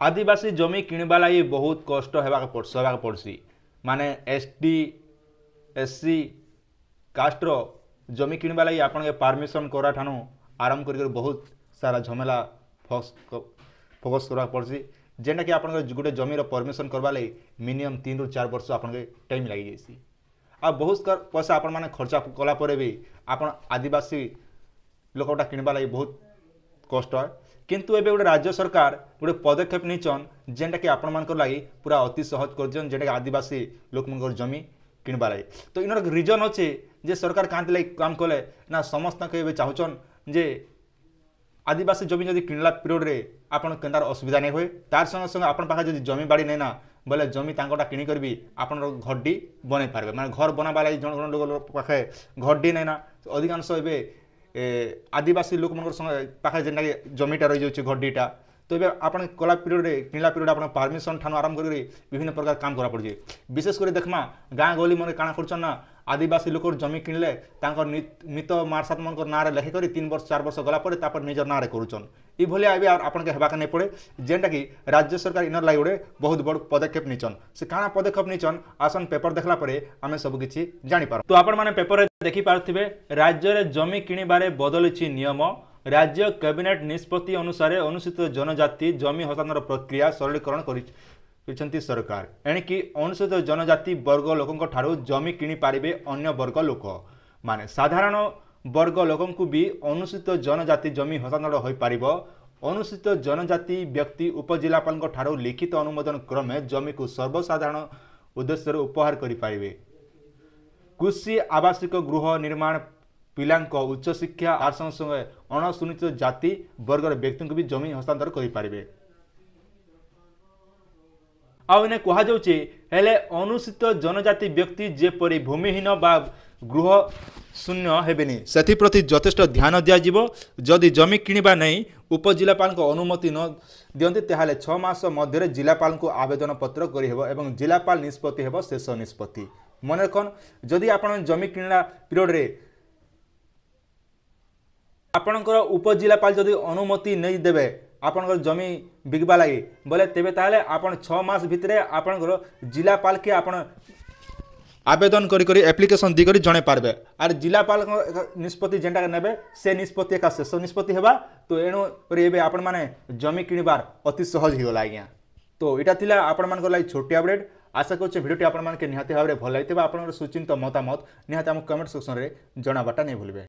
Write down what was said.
ଆଦିବାସୀ ଜମି କିଣିବା ଲାଗି ବହୁତ କଷ୍ଟ ହେବାକୁ ପଡ଼ ହେବାକୁ ପଡ଼୍ସି ମାନେ ଏସ୍ ଟି ଏସ୍ ସି କାଷ୍ଟର ଜମି କିଣିବା ଲାଗି ଆପଣଙ୍କ ପରମିସନ୍ କରାଠାନୁ ଆରମ୍ଭ କରିକରି ବହୁତ ସାରା ଝମେଲା ଫୋକସ୍ କରିବାକୁ ପଡ଼୍ସି যেটাকি আপনার গোটে জমির পরমিশন করবার লাগে মিনিমম তিন রু চার বর্ষ আপনার টাইম লাগিযাইছি আর বহুত পয়সা আপন মানে খরচা কলাপরে বি আপনার আদিবাসী লোকটা কিনবার লাগে বহুত কষ্ট হয় কিন্তু এবে গোটে রাজ্য সরকার গোটে পদক্ষেপ নিয়েছন যেটাকি আপনার লাগে পুরা অতি সহজ করছেন যেটাকি আদিবাসী লোকমানকর জমি কিনবার লাগে তো ইনর রিজন অছে যে সরকার কাঁতি লাগে কাম কলে না সমস্ত এবে চাহুছন যে আদিবাসী জমি যদি কিনলা পিরিয়ডে আপনার কেন্দার অসুবিধা নাই হয়ে তার সঙ্গে সঙ্গে আপনার পাখে যদি জমি বাড়ি নেই না বলে জমি তাঙ্কটা কিণিকরি করবি আপনার ঘরটি বনাই পারবে মানে ঘর বনাবা লাগে জন জন পাখে ঘরটি নেই না অধিকাংশ এবে আদিবাসী লোকমানকর সঙ্গে পাখে যে জমিটা রয়ে যাচ্ছে ঘরটিটা তো এবার আপনার কলা পিরিয়ডে কিনলা পিরিয়ডে আপনার পারমিশন ঠানু আরম্ভ করি বিভিন্ন প্রকার কাম করা পড়ছে বিশেষ করে দেখমা গাঁ গলি মানে কানা করছেন না ଆଦିବାସୀ ଲୋକର ଜମି କିଣିଲେ ତାଙ୍କର ମୃତ ମାର୍ସାତ୍ମଙ୍କର ନାଁରେ ଲେଖିକରି ତିନି ବର୍ଷ ଚାରି ବର୍ଷ ଗଲା ପରେ ତାପରେ ନିଜର ନାଁରେ କରୁଛନ୍ ଏଭଳିଆ ଏବେ ଆପଣଙ୍କୁ ହେବାକେ ନାଇଁ ପଡ଼େ ଯେନ୍ଟାକି ରାଜ୍ୟ ସରକାର ଇନର୍ ଲାଗି ଗୋଟେ ବହୁତ ବଡ଼ ପଦକ୍ଷେପ ନେଇଛନ୍ ସେ କାଣା ପଦକ୍ଷେପ ନେଇଛନ୍ ଆସନ୍ ପେପର ଦେଖିଲା ପରେ ଆମେ ସବୁ କିଛି ଜାଣିପାରୁ ତ ଆପଣମାନେ ପେପରରେ ଦେଖିପାରୁଥିବେ ରାଜ୍ୟରେ ଜମି କିଣିବାରେ ବଦଳିଛି ନିୟମ ରାଜ୍ୟ କ୍ୟାବିନେଟ୍ ନିଷ୍ପତ୍ତି ଅନୁସାରେ ଅନୁସୂଚିତ ଜନଜାତି ଜମି ହସ୍ତାନ୍ତର ପ୍ରକ୍ରିୟା ସରଳୀକରଣ କରିଛି କରିଛନ୍ତି ସରକାର ଏଣିକି ଅନୁସୂଚିତ ଜନଜାତି ବର୍ଗ ଲୋକଙ୍କଠାରୁ ଜମି କିଣିପାରିବେ ଅନ୍ୟ ବର୍ଗ ଲୋକ ମାନେ ସାଧାରଣ ବର୍ଗ ଲୋକଙ୍କୁ ବି ଅନୁସୂଚିତ ଜନଜାତି ଜମି ହସ୍ତାନ୍ତର ହୋଇପାରିବ ଅନୁସୂଚିତ ଜନଜାତି ବ୍ୟକ୍ତି ଉପଜିଲ୍ଲାପାଳଙ୍କ ଠାରୁ ଲିଖିତ ଅନୁମୋଦନ କ୍ରମେ ଜମିକୁ ସର୍ବସାଧାରଣ ଉଦ୍ଦେଶ୍ୟରେ ଉପହାର କରିପାରିବେ କୃଷି ଆବାସିକ ଗୃହ ନିର୍ମାଣ ପିଲାଙ୍କ ଉଚ୍ଚଶିକ୍ଷା ଆର୍ ସଙ୍ଗେ ସଙ୍ଗେ ଅଣସୁନିଶ୍ଚିତ ଜାତି ବର୍ଗର ବ୍ୟକ୍ତିଙ୍କୁ ବି ଜମି ହସ୍ତାନ୍ତର କରିପାରିବେ ଆଉ ଏନେ କୁହାଯାଉଛି ହେଲେ ଅନୁସୂଚିତ ଜନଜାତି ବ୍ୟକ୍ତି ଯେପରି ଭୂମିହୀନ ବା ଗୃହ ଶୂନ୍ୟ ହେବେନି ସେଥିପ୍ରତି ଯଥେଷ୍ଟ ଧ୍ୟାନ ଦିଆଯିବ ଯଦି ଜମି କିଣିବା ନେଇ ଉପଜିଲ୍ଲାପାଳଙ୍କ ଅନୁମତି ନ ଦିଅନ୍ତି ତାହେଲେ ଛଅ ମାସ ମଧ୍ୟରେ ଜିଲ୍ଲାପାଳଙ୍କୁ ଆବେଦନପତ୍ର କରିହେବ ଏବଂ ଜିଲ୍ଲାପାଳ ନିଷ୍ପତ୍ତି ହେବ ଶେଷ ନିଷ୍ପତ୍ତି ମନେ ରଖନ୍ ଯଦି ଆପଣ ଜମି କିଣିଲା ପିରିୟଡ଼ରେ ଆପଣଙ୍କର ଉପଜିଲ୍ଲାପାଳ ଯଦି ଅନୁମତି ନେଇଦେବେ ଆପଣଙ୍କର ଜମି ବିକିବା ଲାଗି ବୋଲେ ତେବେ ତାହେଲେ ଆପଣ ଛଅ ମାସ ଭିତରେ ଆପଣଙ୍କର ଜିଲ୍ଲାପାଳକେ ଆପଣ ଆବେଦନ କରି କରି ଆପ୍ଲିକେସନ୍ ଦେଇକରି ଜଣେଇ ପାରିବେ ଆର୍ ଜିଲ୍ଲାପାଳଙ୍କ ନିଷ୍ପତ୍ତି ଯେନ୍ଟାକେ ନେବେ ସେ ନିଷ୍ପତ୍ତି ଏକା ଶେଷ ନିଷ୍ପତ୍ତି ହେବା ତ ଏଣୁ କରି ଏବେ ଆପଣମାନେ ଜମି କିଣିବାର ଅତି ସହଜ ହେଇଗଲା ଆଜ୍ଞା ତ ଏଇଟା ଥିଲା ଆପଣମାନଙ୍କ ଲାଗି ଛୋଟିଆ ଅପଡ଼େଟ୍ ଆଶା କରୁଛେ ଭିଡ଼ିଓଟି ଆପଣମାନଙ୍କୁ ନିହାତି ଭାବରେ ଭଲ ଲାଗିଥିବ ଆପଣଙ୍କର ସୁଚିନ୍ତ ମତାମତ ନିହାତି ଆମ କମେଣ୍ଟ ସେକ୍ସନରେ ଜଣାବାଟା ନେଇ ଭୁଲିବେ